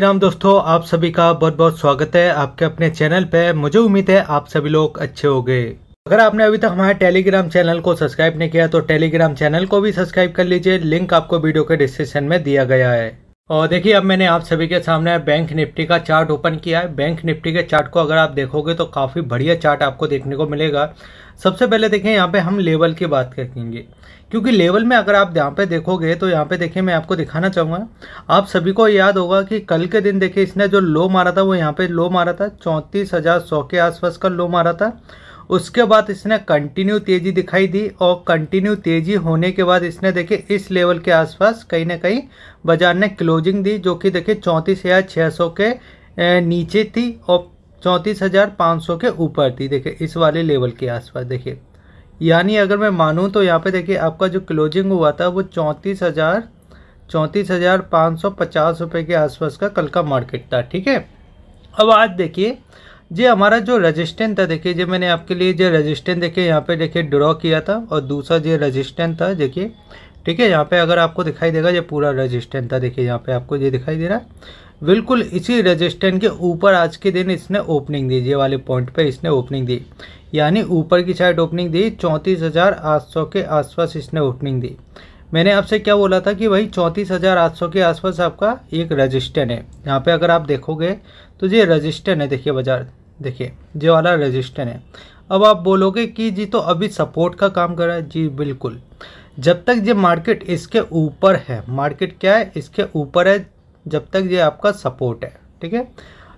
राम दोस्तों आप सभी का बहुत बहुत स्वागत है आपके अपने चैनल पे मुझे उम्मीद है आप सभी लोग अच्छे हो गए अगर आपने अभी तक हमारे टेलीग्राम चैनल को सब्सक्राइब नहीं किया तो टेलीग्राम चैनल को भी सब्सक्राइब कर लीजिए लिंक आपको वीडियो के डिस्क्रिप्शन में दिया गया है और देखिए अब मैंने आप सभी के सामने बैंक निफ्टी का चार्ट ओपन किया है बैंक निफ्टी के चार्ट को अगर आप देखोगे तो काफ़ी बढ़िया चार्ट आपको देखने को मिलेगा सबसे पहले देखें यहाँ पे हम लेवल की बात करेंगे क्योंकि लेवल में अगर आप यहाँ पे देखोगे तो यहाँ पे देखिए मैं आपको दिखाना चाहूँगा आप सभी को याद होगा कि कल के दिन देखिए इसने जो लो मारा था वो यहाँ पर लो मारा था चौंतीस के आसपास का लो मारा था उसके बाद इसने कंटिन्यू तेज़ी दिखाई दी और कंटिन्यू तेज़ी होने के बाद इसने देखे इस लेवल के आसपास कहीं ना कहीं बाजार ने क्लोजिंग दी जो कि देखिए चौंतीस हज़ार छः सौ के नीचे थी और चौंतीस हज़ार पाँच सौ के ऊपर थी देखिए इस वाले लेवल के आसपास देखिए यानी अगर मैं मानूँ तो यहाँ पे देखिए आपका जो क्लोजिंग हुआ था वो चौंतीस हज़ार चौंतीस हज़ार पाँच सौ पचास रुपये के आसपास का कल का मार्केट था ठीक है अब आज देखिए जी हमारा जो रजिस्टेंट था देखिए जो मैंने आपके लिए जो रजिस्टेंट देखिए यहाँ पे देखिए ड्रॉ किया था और दूसरा जो रजिस्टेंट था देखिए ठीक है यहाँ पे अगर आपको दिखाई देगा ये पूरा रजिस्टेंट था देखिए यहाँ पे आपको ये दिखाई दे रहा है बिल्कुल इसी रजिस्टेंट के ऊपर आज के दिन इसने ओपनिंग दी ये वाले पॉइंट पर इसने ओपनिंग दी यानी ऊपर की साइड ओपनिंग दी चौंतीस के आसपास इसने ओपनिंग दी मैंने आपसे क्या बोला था कि भाई चौंतीस हज़ार आठ सौ के आसपास आपका एक रजिस्टर है यहाँ पे अगर आप देखोगे तो ये रजिस्टर है देखिए बाजार देखिए जो वाला रजिस्टर है अब आप बोलोगे कि जी तो अभी सपोर्ट का काम कर रहा है जी बिल्कुल जब तक ये मार्केट इसके ऊपर है मार्केट क्या है इसके ऊपर है जब तक ये आपका सपोर्ट है ठीक है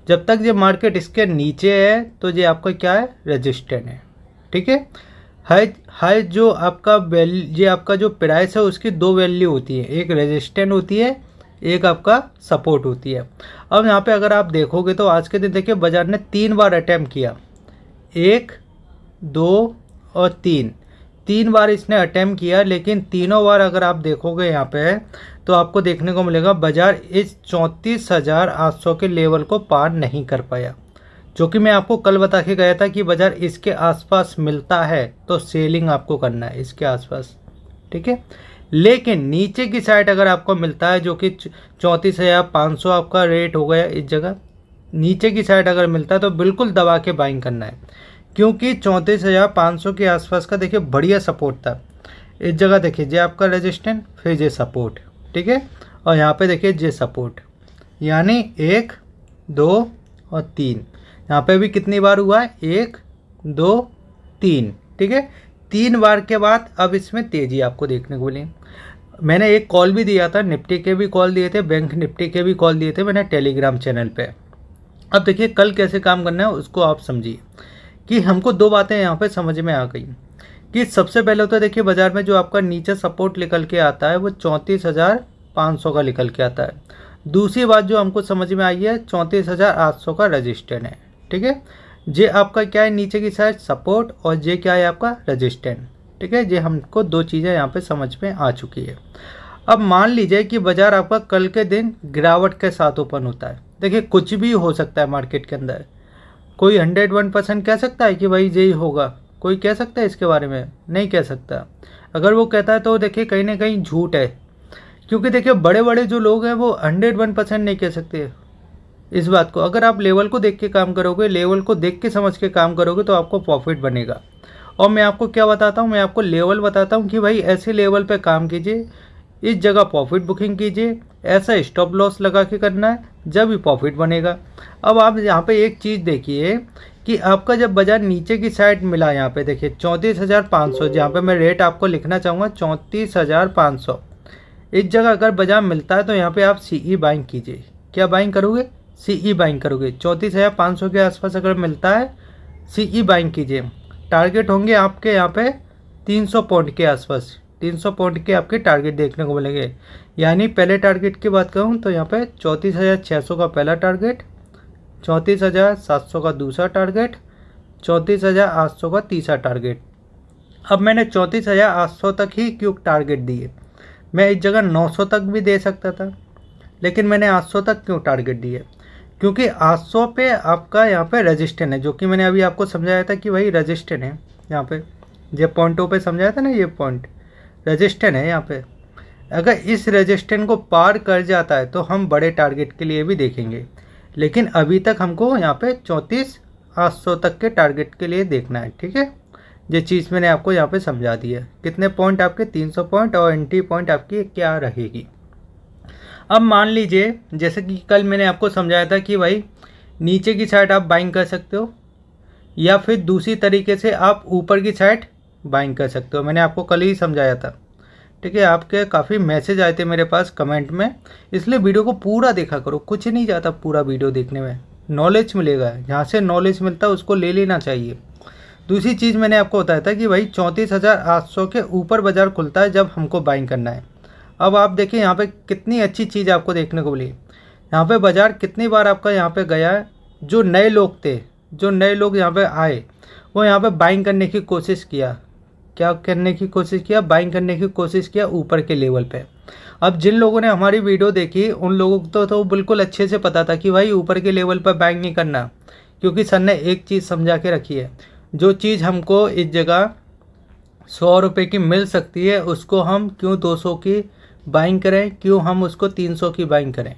जब तक ये मार्केट इसके नीचे है तो ये आपका क्या है रजिस्टर है ठीक है है है जो आपका वैल्यू ये आपका जो प्राइस है उसकी दो वैल्यू होती है एक रेजिस्टेंट होती है एक आपका सपोर्ट होती है अब यहाँ पे अगर आप देखोगे तो आज के दिन देखिए बाजार ने तीन बार अटैम्प्ट किया एक दो और तीन तीन बार इसने अटैम्प किया लेकिन तीनों बार अगर आप देखोगे यहाँ पे तो आपको देखने को मिलेगा बाजार इस चौंतीस हज़ार आठ सौ के लेवल को पार नहीं कर पाया जो कि मैं आपको कल बता के गया था कि बाज़ार इसके आसपास मिलता है तो सेलिंग आपको करना है इसके आसपास ठीक है लेकिन नीचे की साइड अगर आपको मिलता है जो कि चौंतीस हज़ार पाँच सौ आपका रेट हो गया इस जगह नीचे की साइड अगर मिलता है तो बिल्कुल दबा के बाइंग करना है क्योंकि चौंतीस हज़ार पाँच सौ के आसपास का देखिए बढ़िया सपोर्ट था इस जगह देखिए जे आपका रेजिस्टेंट फिर जे सपोर्ट ठीक है और यहाँ पे देखिए जे सपोर्ट यानी एक दो और तीन यहाँ पे भी कितनी बार हुआ है एक दो तीन ठीक है तीन बार के बाद अब इसमें तेज़ी आपको देखने को मिली मैंने एक कॉल भी दिया था निफ्टी के भी कॉल दिए थे बैंक निफ्टी के भी कॉल दिए थे मैंने टेलीग्राम चैनल पे अब देखिए कल कैसे काम करना है उसको आप समझिए कि हमको दो बातें यहाँ पे समझ में आ गई कि सबसे पहले तो देखिए बाज़ार में जो आपका नीचे सपोर्ट निकल के आता है वो चौंतीस हज़ार पाँच सौ का निकल के आता है दूसरी बात जो हमको समझ में आई है चौंतीस हज़ार आठ सौ का रजिस्टर्ड है ठीक है जे आपका क्या है नीचे की साइड सपोर्ट और जे क्या है आपका रजिस्टेंट ठीक है जे हमको दो चीज़ें यहाँ पे समझ में आ चुकी है अब मान लीजिए कि बाज़ार आपका कल के दिन गिरावट के साथ ओपन होता है देखिए कुछ भी हो सकता है मार्केट के अंदर कोई हंड्रेड वन परसेंट कह सकता है कि भाई यही होगा कोई कह सकता है इसके बारे में नहीं कह सकता अगर वो कहता है तो देखिए कहीं ना कहीं झूठ है क्योंकि देखिए बड़े बड़े जो लोग हैं वो हंड्रेड वन परसेंट नहीं कह सकते इस बात को अगर आप लेवल को देख के काम करोगे लेवल को देख के समझ के काम करोगे तो आपको प्रॉफिट बनेगा और मैं आपको क्या बताता हूँ मैं आपको लेवल बताता हूँ कि भाई ऐसे लेवल पर काम कीजिए इस जगह प्रॉफिट बुकिंग कीजिए ऐसा स्टॉप लॉस लगा के करना है जब ही प्रॉफिट बनेगा अब आप यहाँ पे एक चीज़ देखिए कि आपका जब बाज़ार नीचे की साइड मिला यहाँ पे देखिए चौंतीस हज़ार पाँच सौ जहाँ पर मैं रेट आपको लिखना चाहूँगा चौंतीस हज़ार पाँच सौ इस जगह अगर बाज़ार मिलता है तो यहाँ पे आप सीई बाइंग e कीजिए क्या बाइंग करोगे सीई बाइंग e करोगे चौंतीस हज़ार पाँच सौ के आसपास अगर मिलता है सीई बाइंग e कीजिए टारगेट होंगे आपके यहाँ पे तीन सौ पॉइंट के आसपास तीन सौ पॉइंट के आपके टारगेट देखने को मिलेंगे यानी पहले टारगेट की बात करूँ तो यहाँ पे चौंतीस हज़ार छः सौ का पहला टारगेट चौंतीस हज़ार सात सौ का दूसरा टारगेट चौंतीस हज़ार आठ सौ का तीसरा टारगेट अब मैंने चौंतीस हज़ार आठ सौ तक ही क्यों टारगेट दिए मैं इस जगह नौ सौ तक भी दे सकता था लेकिन मैंने आठ सौ तक क्यों टारगेट दिए क्योंकि आठ सौ पे आपका यहाँ पे रजिस्टेंट है जो कि मैंने अभी आपको समझाया था कि भाई रजिस्टेंट है यहाँ पे ये पॉइंटों पे समझाया था ना ये पॉइंट रजिस्टेंट है यहाँ पे अगर इस रजिस्टेंट को पार कर जाता है तो हम बड़े टारगेट के लिए भी देखेंगे लेकिन अभी तक हमको यहाँ पे चौंतीस आठ सौ तक के टारगेट के लिए देखना है ठीक है ये चीज़ मैंने आपको यहाँ पर समझा दी है कितने पॉइंट आपके सौ पॉइंट और एंट्री पॉइंट आपकी क्या रहेगी अब मान लीजिए जैसे कि कल मैंने आपको समझाया था कि भाई नीचे की साइड आप बाइंग कर सकते हो या फिर दूसरी तरीके से आप ऊपर की साइड बाइंग कर सकते हो मैंने आपको कल ही समझाया था ठीक है आपके काफ़ी मैसेज आए थे मेरे पास कमेंट में इसलिए वीडियो को पूरा देखा करो कुछ नहीं जाता पूरा वीडियो देखने में नॉलेज मिलेगा जहाँ से नॉलेज मिलता है उसको ले लेना चाहिए दूसरी चीज़ मैंने आपको बताया था कि भाई चौंतीस हज़ार आठ सौ के ऊपर बाज़ार खुलता है जब हमको बाइंग करना है अब आप देखिए यहाँ पे कितनी अच्छी चीज़ आपको देखने को मिली यहाँ पे बाज़ार कितनी बार आपका यहाँ पे गया है जो नए लोग थे जो नए लोग यहाँ पे आए वो यहाँ पे बाइंग करने की कोशिश किया क्या करने की कोशिश किया बाइंग करने की कोशिश किया ऊपर के लेवल पे अब जिन लोगों ने हमारी वीडियो देखी उन लोगों को तो, तो बिल्कुल अच्छे से पता था कि भाई ऊपर के लेवल पर बाइंग नहीं करना क्योंकि सर ने एक चीज़ समझा के रखी है जो चीज़ हमको इस जगह सौ रुपये की मिल सकती है उसको हम क्यों दो सौ की बाइंग करें क्यों हम उसको 300 की बाइंग करें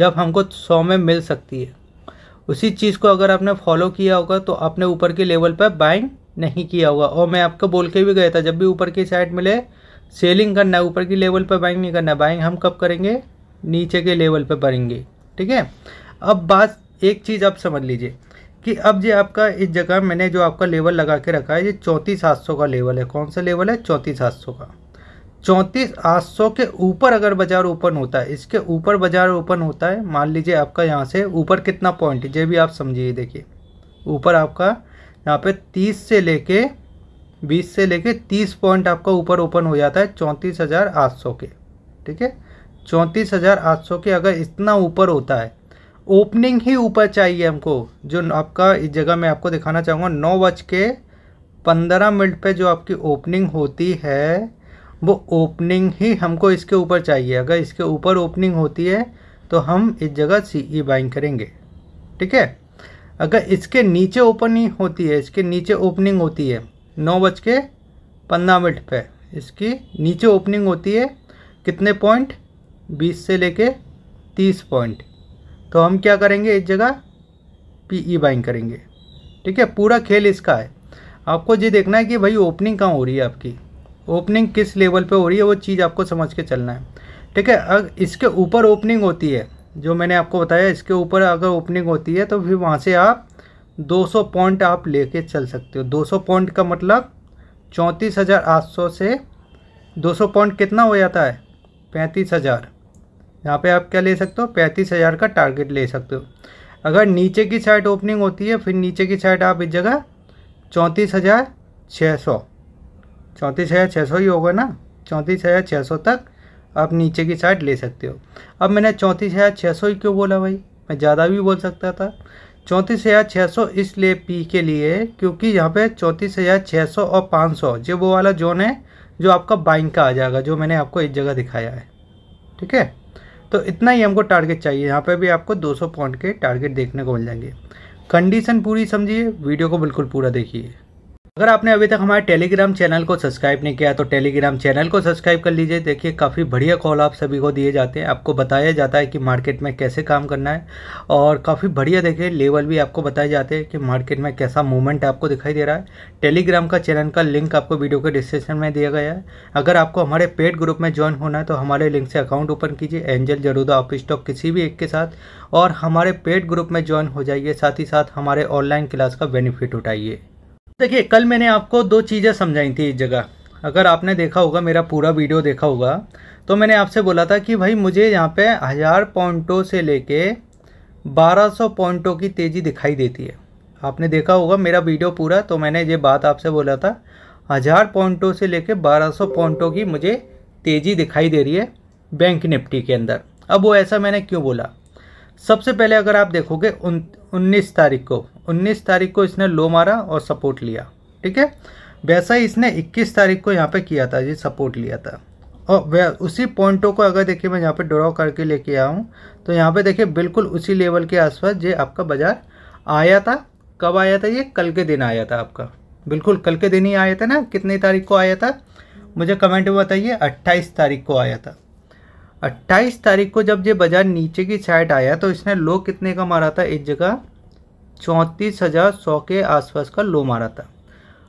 जब हमको 100 में मिल सकती है उसी चीज़ को अगर आपने फॉलो किया होगा तो आपने ऊपर के लेवल पर बाइंग नहीं किया होगा और मैं आपको बोल के भी गया था जब भी ऊपर की साइड मिले सेलिंग करना है ऊपर की लेवल पर बाइंग नहीं करना है बाइंग हम कब करेंगे नीचे के लेवल पर बढ़ेंगे ठीक है अब बात एक चीज़ आप समझ लीजिए कि अब जो आपका इस जगह मैंने जो आपका लेवल लगा के रखा है ये चौंतीस सात सौ का लेवल है कौन सा लेवल है चौंतीस सात सौ का चौंतीस आठ सौ के ऊपर अगर बाजार ओपन होता है इसके ऊपर बाजार ओपन होता है मान लीजिए आपका यहाँ से ऊपर कितना पॉइंट जो भी आप समझिए देखिए ऊपर आपका यहाँ पे तीस से लेके बीस से लेके तीस पॉइंट आपका ऊपर ओपन हो जाता है चौंतीस हज़ार आठ सौ के ठीक है चौंतीस हज़ार आठ सौ के अगर इतना ऊपर होता है ओपनिंग ही ऊपर चाहिए हमको जो आपका इस जगह मैं आपको दिखाना चाहूँगा नौ बज के पंद्रह मिनट पे जो आपकी ओपनिंग होती है वो ओपनिंग ही हमको इसके ऊपर चाहिए अगर इसके ऊपर ओपनिंग होती है तो हम इस जगह सी ई बाइंग करेंगे ठीक है अगर इसके नीचे ओपनिंग होती है इसके नीचे ओपनिंग होती है नौ बज के पंद्रह मिनट पर इसकी नीचे ओपनिंग होती है कितने पॉइंट बीस से लेके तीस पॉइंट तो हम क्या करेंगे इस जगह पी ई बाइंग करेंगे ठीक है पूरा खेल इसका है आपको ये देखना है कि भाई ओपनिंग कहाँ हो रही है आपकी ओपनिंग किस लेवल पे हो रही है वो चीज़ आपको समझ के चलना है ठीक है अगर इसके ऊपर ओपनिंग होती है जो मैंने आपको बताया इसके ऊपर अगर ओपनिंग होती है तो फिर वहाँ से आप 200 पॉइंट आप लेके चल सकते हो 200 पॉइंट का मतलब चौंतीस हज़ार आठ सौ से 200 पॉइंट कितना हो जाता है पैंतीस हज़ार यहाँ पर आप क्या ले सकते हो पैंतीस हज़ार का टारगेट ले सकते हो अगर नीचे की साइड ओपनिंग होती है फिर नीचे की साइड आप इस जगह चौंतीस हज़ार छः सौ चौंतीस हज़ार छः सौ ही होगा ना चौंतीस हज़ार छः सौ तक आप नीचे की साइड ले सकते हो अब मैंने चौंतीस हज़ार छः सौ ही क्यों बोला भाई मैं ज़्यादा भी बोल सकता था चौंतीस हज़ार छः सौ इसलिए पी के लिए क्योंकि यहाँ पे चौंतीस हज़ार छः सौ और पाँच सौ जो वो वाला जोन है जो आपका बाइंग का आ जाएगा जो मैंने आपको एक जगह दिखाया है ठीक है तो इतना ही हमको टारगेट चाहिए यहाँ पे भी आपको 200 पॉइंट के टारगेट देखने को मिल जाएंगे कंडीशन पूरी समझिए वीडियो को बिल्कुल पूरा देखिए अगर आपने अभी तक हमारे टेलीग्राम चैनल को सब्सक्राइब नहीं किया तो टेलीग्राम चैनल को सब्सक्राइब कर लीजिए देखिए काफ़ी बढ़िया कॉल आप सभी को दिए जाते हैं आपको बताया जाता है कि मार्केट में कैसे काम करना है और काफ़ी बढ़िया देखिए लेवल भी आपको बताए जाते हैं कि मार्केट में कैसा मूवमेंट आपको दिखाई दे रहा है टेलीग्राम का चैनल का लिंक आपको वीडियो के डिस्क्रिप्शन में दिया गया है अगर आपको हमारे पेड ग्रुप में ज्वाइन होना है तो हमारे लिंक से अकाउंट ओपन कीजिए एंजल जरूदा ऑफ स्टॉक किसी भी एक के साथ और हमारे पेड ग्रुप में ज्वाइन हो जाइए साथ ही साथ हमारे ऑनलाइन क्लास का बेनिफिट उठाइए देखिए कल मैंने आपको दो चीज़ें समझाई थी इस जगह अगर आपने देखा होगा मेरा पूरा वीडियो देखा होगा तो मैंने आपसे बोला था कि भाई मुझे यहाँ पे हज़ार पॉइंटों से लेके 1200 पॉइंटों की तेज़ी दिखाई देती है आपने देखा होगा मेरा वीडियो पूरा तो मैंने ये बात आपसे बोला था हज़ार पॉइंटों से ले कर पॉइंटों की मुझे तेज़ी दिखाई दे रही है बैंक निफ्टी के अंदर अब वो ऐसा मैंने क्यों बोला सबसे पहले अगर आप देखोगे उन उन्नीस तारीख को उन्नीस तारीख को इसने लो मारा और सपोर्ट लिया ठीक है वैसा ही इसने इक्कीस तारीख को यहाँ पे किया था जी सपोर्ट लिया था और उसी पॉइंटों को अगर देखिए मैं यहाँ पे ड्रॉ करके लेके आया हूँ तो यहाँ पे देखिए बिल्कुल उसी लेवल के आसपास ये आपका बाज़ार आया था कब आया था ये कल के दिन आया था आपका बिल्कुल कल के दिन ही आया था ना कितनी तारीख को आया था मुझे कमेंट में बताइए 28 तारीख को आया था अट्ठाईस तारीख को जब ये बाजार नीचे की साइड आया तो इसने लो कितने का मारा था एक जगह चौंतीस हज़ार सौ के आसपास का लो मारा था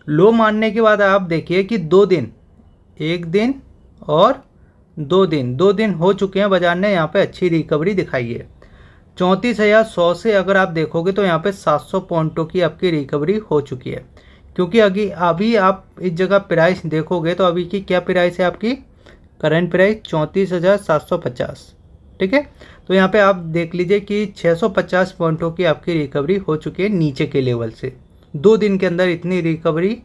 लो मारने के बाद आप देखिए कि दो दिन एक दिन और दो दिन दो दिन हो चुके हैं बाजार ने यहाँ पे अच्छी रिकवरी दिखाई है चौंतीस हज़ार सौ से अगर आप देखोगे तो यहाँ पे सात सौ पॉइंटों की आपकी रिकवरी हो चुकी है क्योंकि अभी अभी आप इस जगह प्राइस देखोगे तो अभी की क्या प्राइस है आपकी करंट प्राइस चौंतीस हज़ार सात सौ पचास ठीक है तो यहाँ पे आप देख लीजिए कि 650 पॉइंटों की आपकी रिकवरी हो चुकी है नीचे के लेवल से दो दिन के अंदर इतनी रिकवरी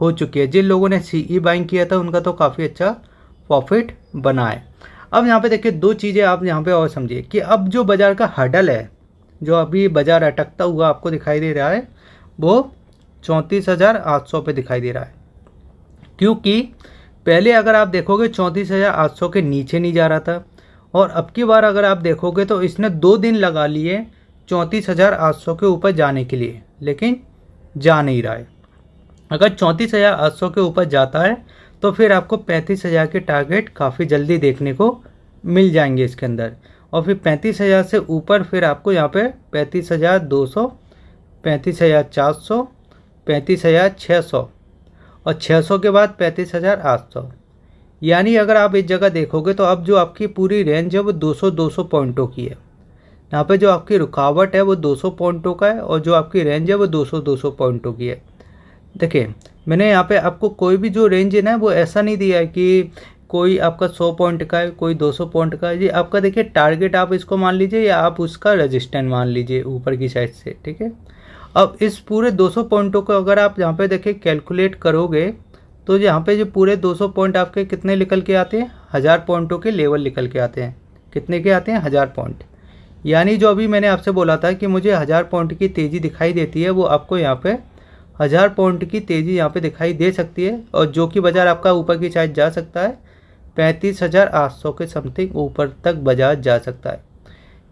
हो चुकी है जिन लोगों ने सी ई बाइंग किया था उनका तो काफ़ी अच्छा प्रॉफिट बना है अब यहाँ पे देखिए दो चीज़ें आप यहाँ पे और समझिए कि अब जो बाज़ार का हडल है जो अभी बाज़ार अटकता हुआ आपको दिखाई दे रहा है वो चौंतीस हज़ार आठ सौ पे दिखाई दे रहा है क्योंकि पहले अगर आप देखोगे चौंतीस हज़ार आठ सौ के नीचे नहीं जा रहा था और अब की बार अगर आप देखोगे तो इसने दो दिन लगा लिए चौंतीस हज़ार आठ सौ के ऊपर जाने के लिए लेकिन जा नहीं रहा है अगर चौंतीस हज़ार आठ सौ के ऊपर जाता है तो फिर आपको पैंतीस हज़ार के टारगेट काफ़ी जल्दी देखने को मिल जाएंगे इसके अंदर और फिर पैंतीस हज़ार से ऊपर फिर आपको यहाँ पे पैंतीस हज़ार दो सौ पैंतीस हज़ार चार सौ पैंतीस हज़ार छः सौ और 600 के बाद पैंतीस हज़ार आठ सौ यानी अगर आप इस जगह देखोगे तो अब जो आपकी पूरी रेंज है वो 200 200 पॉइंटों की है यहाँ पे जो आपकी रुकावट है वो 200 पॉइंटों का है और जो आपकी रेंज है वो 200 200 पॉइंटों की है देखिए मैंने यहाँ पे आपको कोई भी जो रेंज है ना वो ऐसा नहीं दिया है कि कोई आपका 100 पॉइंट का है कोई 200 पॉइंट का है जी आपका देखिए टारगेट आप इसको मान लीजिए या आप उसका रजिस्टेंट मान लीजिए ऊपर की साइड से ठीक है अब इस पूरे 200 पॉइंटों को अगर आप यहाँ पे देखें कैलकुलेट करोगे तो यहाँ पे जो पूरे 200 पॉइंट आपके कितने निकल के आते हैं हज़ार पॉइंटों के लेवल निकल के आते हैं कितने के आते हैं हज़ार पॉइंट यानी जो अभी मैंने आपसे बोला था कि मुझे हज़ार पॉइंट की तेज़ी दिखाई देती है वो आपको यहाँ पर हज़ार पॉइंट की तेज़ी यहाँ पर दिखाई दे सकती है और जो कि बाज़ार आपका ऊपर की साइड जा सकता है पैंतीस हज़ार आठ सौ के समथिंग ऊपर तक बाजार जा सकता है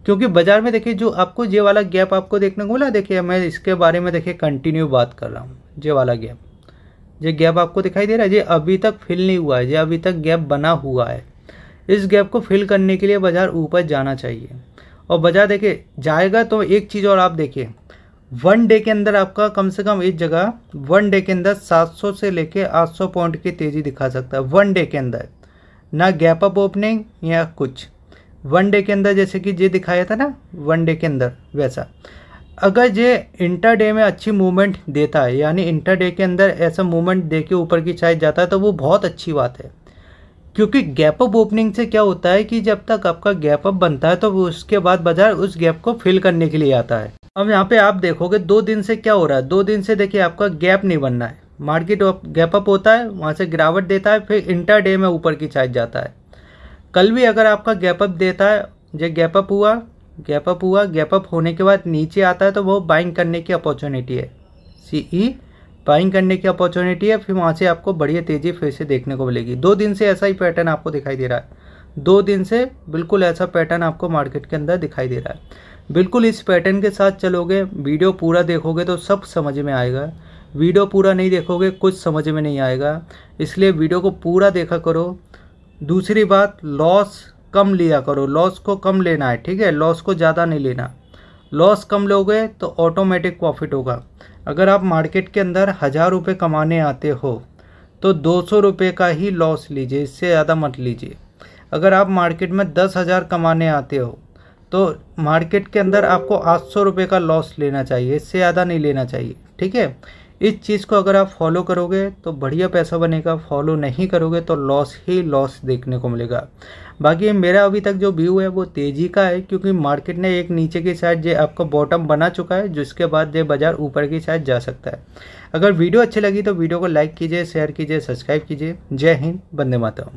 क्योंकि बाज़ार में देखिए जो आपको ये वाला गैप आपको देखने को मिला देखिए मैं इसके बारे में देखिए कंटिन्यू बात कर रहा हूँ ये वाला गैप ये गैप आपको दिखाई दे रहा है ये अभी तक फिल नहीं हुआ है ये अभी तक गैप बना हुआ है इस गैप को फिल करने के लिए बाज़ार ऊपर जाना चाहिए और बाज़ार देखिए जाएगा तो एक चीज़ और आप देखिए वन डे के अंदर आपका कम से कम एक जगह वन डे के अंदर 700 से लेके 800 पॉइंट की तेज़ी दिखा सकता है वन डे के अंदर ना गैप अप ओपनिंग या कुछ वन डे के अंदर जैसे कि ये दिखाया था ना वन डे के अंदर वैसा अगर ये इंटर डे में अच्छी मूवमेंट देता है यानी इंटर डे के अंदर ऐसा मूवमेंट दे के ऊपर की साइड जाता है तो वो बहुत अच्छी बात है क्योंकि गैप अप ओपनिंग से क्या होता है कि जब तक आपका गैप अप बनता है तो उसके बाद बाजार उस गैप को फिल करने के लिए आता है अब यहाँ पे आप देखोगे दो दिन से क्या हो रहा है दो दिन से देखिए आपका गैप नहीं बनना है मार्केट गैप अप होता है वहाँ से गिरावट देता है फिर इंटर डे में ऊपर की चाइज जाता है कल भी अगर आपका गैप अप देता है जो गैप अप हुआ गैप अप हुआ गैप अप होने के बाद नीचे आता है तो वो बाइंग करने की अपॉर्चुनिटी है सी ई बाइंग करने की अपॉर्चुनिटी है फिर वहाँ से आपको बढ़िया तेज़ी फिर से देखने को मिलेगी दो दिन से ऐसा ही पैटर्न आपको दिखाई दे रहा है दो दिन से बिल्कुल ऐसा पैटर्न आपको मार्केट के अंदर दिखाई दे रहा है बिल्कुल इस पैटर्न के साथ चलोगे वीडियो पूरा देखोगे तो सब समझ में आएगा वीडियो पूरा नहीं देखोगे कुछ समझ में नहीं आएगा इसलिए वीडियो को पूरा देखा करो दूसरी बात लॉस कम लिया करो लॉस को कम लेना है ठीक है लॉस को ज़्यादा नहीं लेना लॉस कम लोगे तो ऑटोमेटिक प्रॉफिट होगा अगर आप मार्केट के अंदर हज़ार रुपये कमाने आते हो तो दो सौ रुपये का ही लॉस लीजिए इससे ज़्यादा मत लीजिए अगर आप मार्केट में दस हज़ार कमाने आते हो तो मार्केट के अंदर आपको आठ सौ रुपये का लॉस लेना चाहिए इससे ज़्यादा नहीं लेना चाहिए ठीक है इस चीज़ को अगर आप फॉलो करोगे तो बढ़िया पैसा बनेगा फॉलो नहीं करोगे तो लॉस ही लॉस देखने को मिलेगा बाकी मेरा अभी तक जो व्यू है वो तेज़ी का है क्योंकि मार्केट ने एक नीचे की साइड जो आपका बॉटम बना चुका है जिसके बाद ये बाज़ार ऊपर की साइड जा सकता है अगर वीडियो अच्छी लगी तो वीडियो को लाइक कीजिए शेयर कीजिए सब्सक्राइब कीजिए जय हिंद बंदे माता